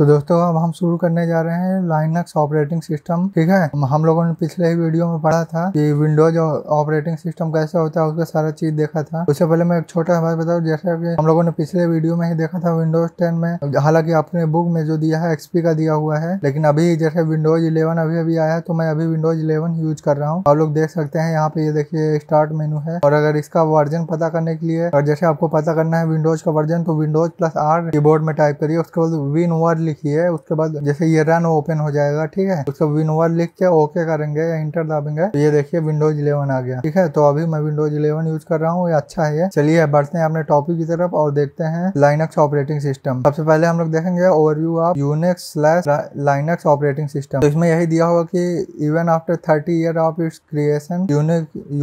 तो दोस्तों अब हम शुरू करने जा रहे हैं लाइनक्स ऑपरेटिंग सिस्टम ठीक है हम लोगों ने पिछले ही वीडियो में पढ़ा था कि विंडोज ऑपरेटिंग सिस्टम कैसे होता है उसका सारा चीज देखा था उससे पहले मैं एक छोटा सा बात बताऊँ जैसा कि हम लोगों ने पिछले वीडियो में ही देखा था विंडोज टेन में हालांकि अपने बुक में जो दिया है एक्सपी का दिया हुआ है लेकिन अभी जैसे विंडोज इलेवन अभी अभी आया है तो मैं अभी विंडोज इलेवन यूज कर रहा हूँ आप लोग देख सकते हैं यहाँ पे ये देखिए स्टार्ट मेनू है और अगर इसका वर्जन पता करने के लिए और जैसे आपको पता करना है विंडोज का वर्जन तो विंडोज प्लस आर की में टाइप करिए उसके बाद विन वर्ड लिखी है उसके बाद जैसे ये रन ओपन हो जाएगा ठीक है उसको विनोवर लिख के ओके करेंगे या इंटर दाबेंगे तो ये देखिए विंडोज इलेवन आ गया ठीक है तो अभी मैं विंडोज इलेवन यूज कर रहा हूँ ये अच्छा है चलिए बढ़ते हैं अपने टॉपिक की तरफ और देखते हैं लाइनक्स ऑपरेटिंग सिस्टम सबसे पहले हम लोग देखेंगे overview of Unix slash Linux operating system इसमें यही दिया हुआ कि even after thirty year of its creation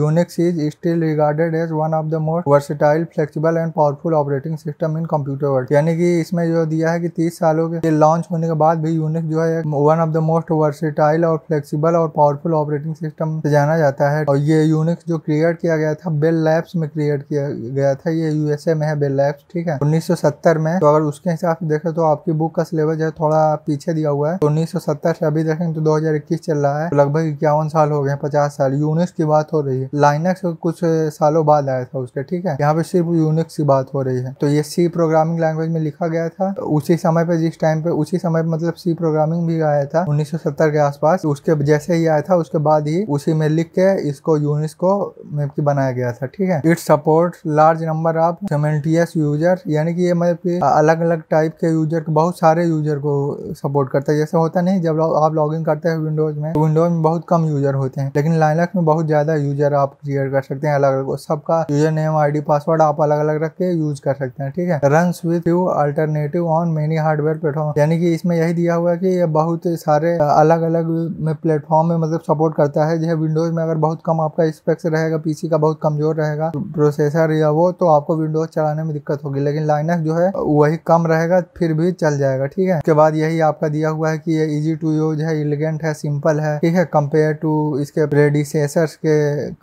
Unix is still regarded as one of the most versatile flexible and powerful operating system in computer world यानी कि इसमें जो दिया है कि 30 सालों के लॉन्च होने के बाद भी यूनिक्स जो है one of the most versatile और फ्लेक्सिबल और पावरफुल ऑपरेटिंग सिस्टम से जाना जाता है और ये यूनिक्स जो क्रिएट किया गया था बेल लैब्स में क्रिएट किया गया था ये यूएसए में है बेल लैब्स ठीक है 1970 में तो अगर उसके हिसाब से देखें तो आपकी बुक का सिलेबस है थोड़ा पीछे दिया हुआ है तो उन्नीस से अभी देखें तो दो चल रहा है तो लगभग इक्यावन साल हो गए हैं पचास साल यूनिक्स की बात हो रही है लाइनक्स कुछ सालों बाद आया था उसके ठीक है यहाँ पे सिर्फ यूनिक्स की बात हो रही है तो ये सी प्रोग्रामिंग लैंग्वेज में लिखा गया था तो उसी समय पर जिस टाइम टाइम पे उसी समय मतलब सी प्रोग्रामिंग भी आया था 1970 के आसपास उसके जैसे ही आया था उसके बाद ही उसी में लिख के इसको यूनिस्को मैप की बनाया गया था ठीक है it support large number of simultaneous user यानी कि ये मतलब की अलग अलग टाइप के यूजर बहुत सारे यूजर को सपोर्ट करता है जैसे होता नहीं जब आप लॉग इन करते हैं विंडोज में विंडोज तो में बहुत कम यूजर होते हैं लेकिन लाइनक्स में बहुत ज़्यादा यूजर आप क्रिएट कर सकते हैं अलग अलग सबका यूजर नेम आई पासवर्ड आप अलग अलग रख के यूज कर सकते हैं ठीक है run with you alternative on many hardware platform हूँ यानी कि इसमें यही दिया हुआ है कि बहुत सारे अलग अलग में प्लेटफॉर्म में मतलब सपोर्ट करता है जैसे विंडोज़ में अगर बहुत कम आपका स्पेक्स रहेगा पीसी का बहुत कमज़ोर रहेगा प्रोसेसर या वो तो आपको विंडोज़ चलाने में दिक्कत होगी लेकिन लाइनस जो है वही कम रहेगा फिर भी चल जाएगा ठीक है उसके बाद यही आपका दिया हुआ है कि ये इजी टू यूज है एलिगेंट है सिंपल है ठीक है कंपेयर टू इसके रेडिसेसर्स के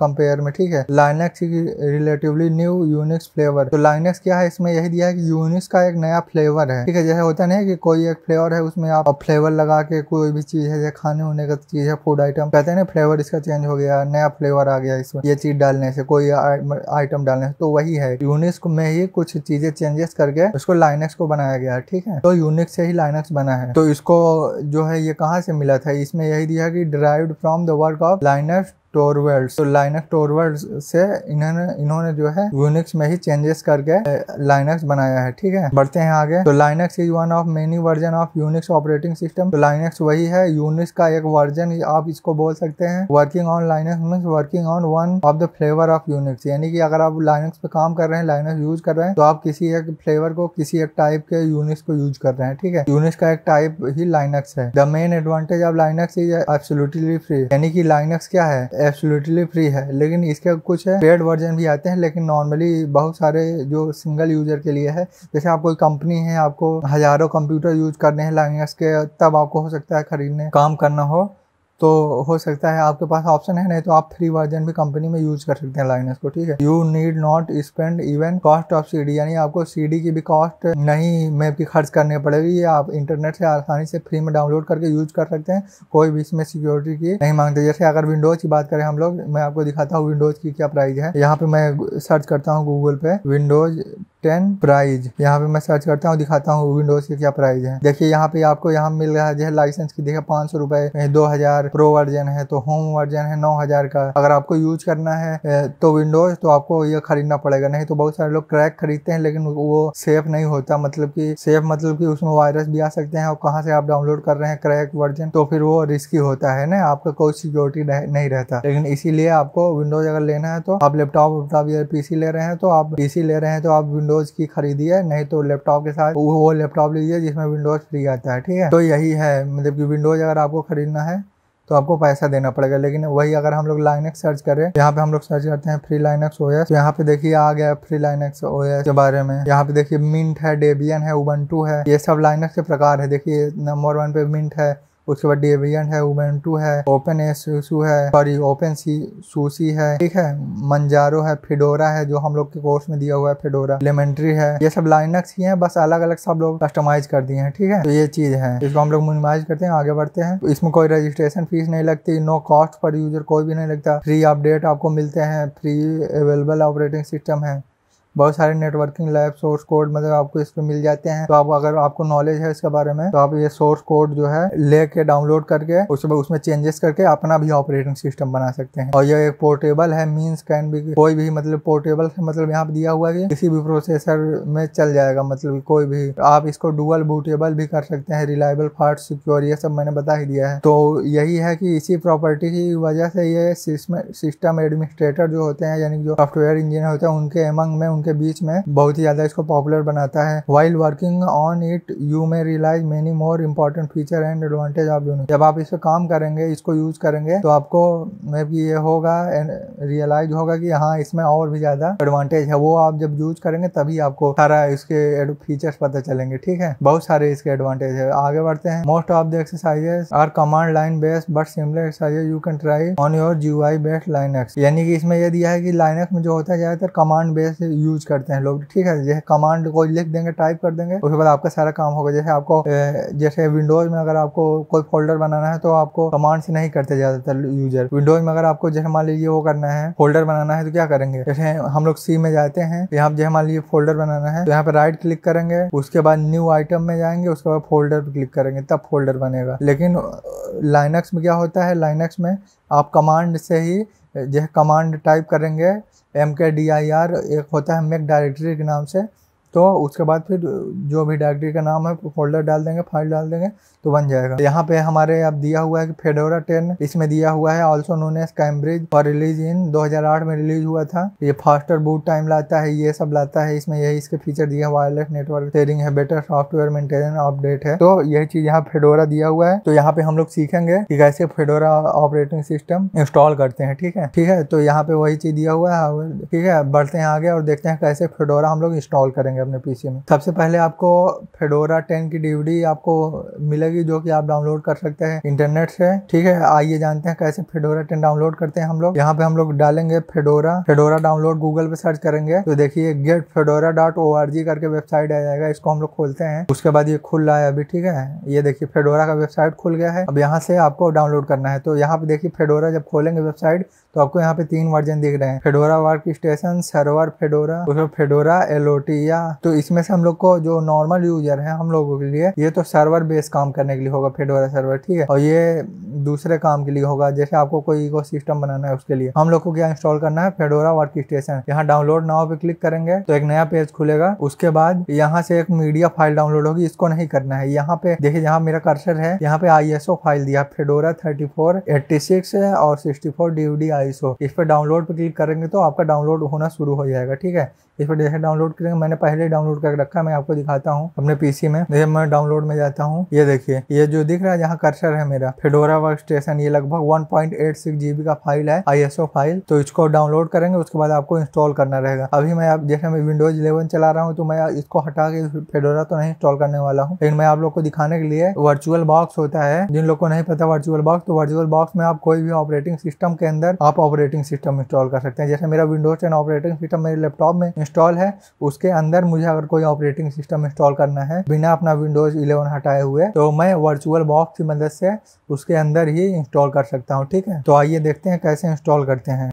कंपेयर में ठीक है Linux relatively new Unix flavour तो लाइनक्स क्या है इसमें यही दिया है कि यूनिक्स का एक नया फ्लेवर है ठीक है जैसे होता नहीं है कि कोई कोई एक फ्लेवर है उसमें आप फ्लेवर लगा के कोई भी चीज़ है खाने होने का चीज़ है फूड आइटम कहते हैं ना फ्लेवर इसका चेंज हो गया नया फ्लेवर आ गया इसमें ये चीज़ डालने से कोई आइटम डालने से तो वही है यूनिक्स में ही कुछ चीज़ें चेंजेस करके उसको लाइनेक्स को बनाया गया है ठीक है तो यूनिक्स से ही लाइनेक्स बना है तो इसको जो है ये कहाँ से मिला था इसमें यही दिया कि drive from the work of Linux Torvalds तो लाइनक्स टोरवर्ड से इन्होंने इन्होंने जो है यूनिक्स में ही चेंजेस करके लाइनक्स बनाया है ठीक है बढ़ते हैं आगे तो Linux is one of many version of Unix operating system तो लाइनक्स वही है यूनिक्स का एक वर्जन आप इसको बोल सकते हैं working on Linux means working on one of the flavour of Unix यानी कि अगर आप लाइनक्स पे काम कर रहे हैं लाइनक्स यूज कर रहे हैं तो आप किसी एक फ्लेवर को किसी एक टाइप के यूनिक्स को यूज कर रहे हैं ठीक है यूनिक्स का एक टाइप ही लाइनक्स है the main advantage of Linux is absolutely free यानी कि लाइनक्स क्या है एब्सोल्युटली फ्री है लेकिन इसके कुछ पेड वर्जन भी आते हैं लेकिन नॉर्मली बहुत सारे जो सिंगल यूजर के लिए है जैसे आप कोई कंपनी है आपको हज़ारों कंप्यूटर यूज करने हैं लाइन के तब आपको हो सकता है खरीदने काम करना हो तो हो सकता है आपके पास ऑप्शन है नहीं तो आप फ्री वर्जन भी कंपनी में यूज कर सकते हैं लाइनस को ठीक है you need not spend even cost of CD यानी आपको सीडी की भी कॉस्ट नहीं मैप की खर्च करनी पड़ेगी ये आप इंटरनेट से आसानी से फ्री में डाउनलोड करके यूज कर सकते हैं कोई भी इसमें सिक्योरिटी की नहीं मांगते जैसे अगर विंडोज की बात करें हम लोग मैं आपको दिखाता हूँ विंडोज की क्या प्राइस है यहाँ पे मैं सर्च करता हूँ गूगल पे विंडोज टेन प्राइज यहाँ पे मैं सर्च करता हूँ दिखाता हूँ विंडोज के क्या प्राइज है देखिये यहाँ पे आपको यहाँ मिल रहा है जो लाइसेंस की देखिए पांच सौ रुपए दो हजार प्रो वर्जन है तो होम वर्जन है नौ हजार का अगर आपको यूज करना है तो विंडोज तो आपको ये खरीदना पड़ेगा नहीं तो बहुत सारे लोग क्रैक खरीदते हैं लेकिन वो सेफ नहीं होता मतलब की सेफ मतलब की उसमें वायरस भी आ सकते हैं और कहाँ से आप डाउनलोड कर रहे हैं क्रैक वर्जन तो फिर वो रिस्की होता है ना आपका कोई सिक्योरिटी नहीं रहता लेकिन इसीलिए आपको विंडोज अगर लेना है तो आप लैपटॉप वेपटॉप या पीसी ले रहे हैं तो आप पीसी ले रहे हैं तो आप विंडोज विंडोज की खरीदी है नहीं तो लैपटॉप के साथ वो लैपटॉप लीजिए जिसमें विंडोज फ्री आता है ठीक है तो यही है मतलब कि विंडोज अगर आपको खरीदना है तो आपको पैसा देना पड़ेगा लेकिन वही अगर हम लोग लाइनक्स सर्च करें यहाँ पे हम लोग सर्च करते हैं फ्री लाइनक्स ओ एस यहाँ पे देखिए आ गया फ्री लाइनक्स ओ एस के बारे में यहाँ पे देखिए मिंट है डेबियन है उबंटू है ये सब लाइनक्स के प्रकार है देखिए नंबर वन पे मिंट है उसके बाद डेवियन है उबेंटू है ओपन एसू है सॉरी ओपन सी सूसी है ठीक है मंजारो है फिडोरा है जो हम लोग के कोर्स में दिया हुआ है फिडोरा एलिमेंट्री है ये सब लाइनक्स ही है बस अलग अलग सब लोग कस्टमाइज कर दिए हैं ठीक है तो ये चीज़ है इसको हम लोग मिनिमाइज करते हैं आगे बढ़ते हैं तो इसमें कोई रजिस्ट्रेशन फीस नहीं लगती नो कॉस्ट पर यूजर कोई भी नहीं लगता फ्री अपडेट आपको मिलते हैं फ्री अवेलेबल ऑपरेटिंग सिस्टम है बहुत सारे नेटवर्किंग लैब सोर्स कोड मतलब आपको इस पर मिल जाते हैं तो आप अगर आपको नॉलेज है इसके बारे में तो आप ये सोर्स कोड जो है लेके डाउनलोड करके उसके बाद उसमें चेंजेस करके अपना भी ऑपरेटिंग सिस्टम बना सकते हैं और ये एक पोर्टेबल है मीन्स कैन भी कोई भी मतलब पोर्टेबल मतलब यहाँ पे दिया हुआ है किसी भी प्रोसेसर में चल जाएगा मतलब कोई भी आप इसको डुअल बूटेबल भी कर सकते हैं रिलायबल फास्ट सिक्योर ये सब मैंने बता ही दिया है तो यही है कि इसी प्रॉपर्टी की वजह से ये सिस्टम एडमिनिस्ट्रेटर जो होते हैं यानी जो सॉफ्टवेयर इंजीनियर होते हैं उनके एमंग में के बीच में बहुत ही ज्यादा इसको पॉपुलर बनाता है while working on it you may realise many more important feature and advantage of Unix जब आप इस पर काम करेंगे इसको यूज करेंगे तो आपको मे भी ये होगा रियलाइज होगा कि हाँ इसमें और भी ज्यादा एडवांटेज है वो आप जब यूज करेंगे तभी आपको सारा इसके फीचर्स पता चलेंगे ठीक है बहुत सारे इसके एडवांटेज है आगे बढ़ते हैं most of the exercises are command line based but similar exercises you can try on your G based Linux यानी कि इसमें यह दिया है कि लाइनक्स में जो होता है ज्यादातर कमांड बेस्ड यूज यूज करते हैं लोग ठीक है जैसे कमांड को लिख देंगे टाइप कर देंगे उसके बाद आपका सारा काम होगा जैसे आपको जैसे विंडोज में अगर आपको कोई फोल्डर बनाना है तो आपको कमांड से नहीं करते ज्यादातर यूजर विंडोज में अगर आपको जैसे मान लीजिए वो करना है फोल्डर बनाना है तो क्या करेंगे जैसे हम लोग सी में जाते हैं तो यहाँ जैसे मान लीजिए फोल्डर बनाना है तो यहाँ पे राइट क्लिक करेंगे उसके बाद न्यू आइटम में जाएंगे उसके बाद फोल्डर पर क्लिक करेंगे तब फोल्डर बनेगा लेकिन लाइनक्स में क्या होता है लाइनक्स में आप कमांड से ही जैसे कमांड टाइप करेंगे M K D I R एक होता है मेक डायरेक्टरी के नाम से तो उसके बाद फिर जो भी डायरेक्टरी का नाम है फोल्डर डाल देंगे फाइल डाल देंगे तो बन जाएगा यहाँ पे हमारे अब दिया हुआ है कि फेडोरा टेन इसमें दिया हुआ है ऑल्सो नोन एस कैम्ब्रिज और रिलीज इन 2008 में रिलीज हुआ था ये फास्टर बूट टाइम लाता है ये सब लाता है इसमें यही इसके फीचर दिया है वायरलेस नेटवर्क शेयरिंग है बेटर सॉफ्टवेयर मेंटेनेंस अपडेट है तो यही चीज यहाँ फेडोरा दिया हुआ है तो यहाँ पे हम लोग सीखेंगे कि कैसे फेडोरा ऑपरेटिंग सिस्टम इंस्टॉल करते हैं ठीक है ठीक है तो यहाँ पे वही चीज दिया हुआ है हाँ, ठीक है बढ़ते हैं आगे और देखते हैं कैसे फेडोरा हम लोग इंस्टॉल करेंगे अपने पीसी में सबसे पहले आपको फेडोरा 10 की डीवीडी आपको मिलेगी जो कि आप डाउनलोड कर सकते हैं इंटरनेट से ठीक है आइए जानते हैं कैसे फेडोरा 10 डाउनलोड करते हैं हम लोग यहाँ पे हम लोग डालेंगे फेडोरा फेडोरा डाउनलोड गूगल पे सर्च करेंगे तो देखिए get Fedora dot O R G करके वेबसाइट आ जाएगा इसको हम लोग खोलते हैं उसके बाद ये खुल रहा है अभी ठीक है ये देखिए फेडोरा का वेबसाइट खुल गया है अब यहाँ से आपको डाउनलोड करना है तो यहाँ पे देखिए फेडोरा जब खोलेंगे वेबसाइट तो आपको यहाँ पे तीन वर्जन दिख रहे हैं Fedora workstation server Fedora Fedora Fedora एलोटिया ना हाँ। तो इसमें से हम लोग को जो नॉर्मल यूजर है हम लोगों के लिए ये तो सर्वर बेस काम करने के लिए होगा फेडोरा सर्वर ठीक है और ये दूसरे काम के लिए होगा जैसे आपको कोई इको सिस्टम बनाना है उसके लिए हम लोग को क्या इंस्टॉल करना है फेडोरा वर्क स्टेशन यहाँ डाउनलोड नाव पे क्लिक करेंगे तो एक नया पेज खुलेगा उसके बाद यहाँ से एक मीडिया फाइल डाउनलोड होगी इसको नहीं करना है यहाँ पे देखिए जहाँ मेरा कर्सर है यहाँ पे आई फाइल दिया फेडोरा थर्टी फोर और सिक्सटी फोर इस पर डाउनलोड पे क्लिक करेंगे तो आपका डाउनलोड होना शुरू हो जाएगा ठीक है इस पर जैसे डाउनलोड करेंगे मैंने पहले डाउनलोड करके रखा है मैं आपको दिखाता हूँ अपने पीसी में जैसे मैं डाउनलोड में जाता हूँ ये देखिए ये जो दिख रहा है जहाँ कर्सर है मेरा फेडोरा वर्क स्टेशन ये लगभग 1.86 जीबी का फाइल है ओ फाइल तो इसको डाउनलोड करेंगे उसके बाद आपको इंस्टॉल करना रहेगा अभी मैं आप जैसे मैं विंडोज इलेवन चला रहा हूँ तो मैं इसको हटा के फेडोरा तो नहीं इंस्टॉल करने वाला हूँ लेकिन मैं आप लोग को दिखाने के लिए वर्चुअल बॉक्स होता है जिन लोग को नहीं पता वर्चुअल बॉक्स तो वर्चुअल बॉक्स में आप कोई भी ऑपरेटिंग सिस्टम के अंदर आप ऑपरेटिंग सिस्टम इंस्टॉल कर सकते हैं जैसे मेरा विंडोज टेन ऑपरेटिंग सिस्टम मेरे लैपटॉप में इंस्टॉल है उसके अंदर मुझे अगर कोई ऑपरेटिंग सिस्टम इंस्टॉल करना है बिना अपना विंडोज 11 हटाए हुए तो मैं वर्चुअल बॉक्स की मदद से उसके अंदर ही इंस्टॉल कर सकता हूँ ठीक है तो आइए देखते हैं कैसे इंस्टॉल करते हैं